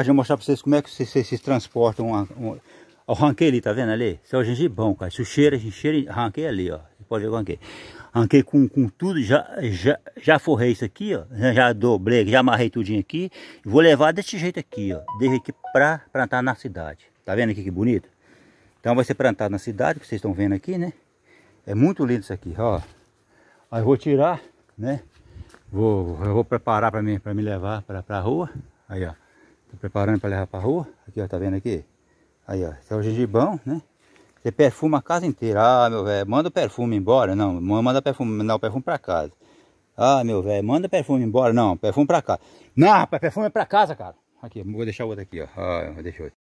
Deixa eu mostrar pra vocês como é que vocês, se transportam. Uma, uma... ranquei ali, tá vendo ali? Isso é o gengibão, cara. Isso cheira, cheira, ranquei ali, ó. Você pode ver que ranquei. Ranquei com, com tudo, já, já, já forrei isso aqui, ó. Já dobrei, já amarrei tudinho aqui. Vou levar desse jeito aqui, ó. Desde aqui pra plantar na cidade. Tá vendo aqui que bonito? Então vai ser plantado na cidade, que vocês estão vendo aqui, né? É muito lindo isso aqui, ó. Aí eu vou tirar, né? Vou, eu vou preparar para mim, para me levar para a rua. Aí, ó. Tô preparando para levar para rua. Aqui, ó, tá vendo aqui? Aí, ó, esse é o gengibão, né? Você perfuma a casa inteira. Ah, meu velho, manda o perfume embora. Não, manda perfume, mandar o perfume para casa. Ah, meu velho, manda perfume embora. Não, perfume para casa. Não, perfume é para casa, cara. Aqui, vou deixar o outro aqui, ó. Ah, deixa eu.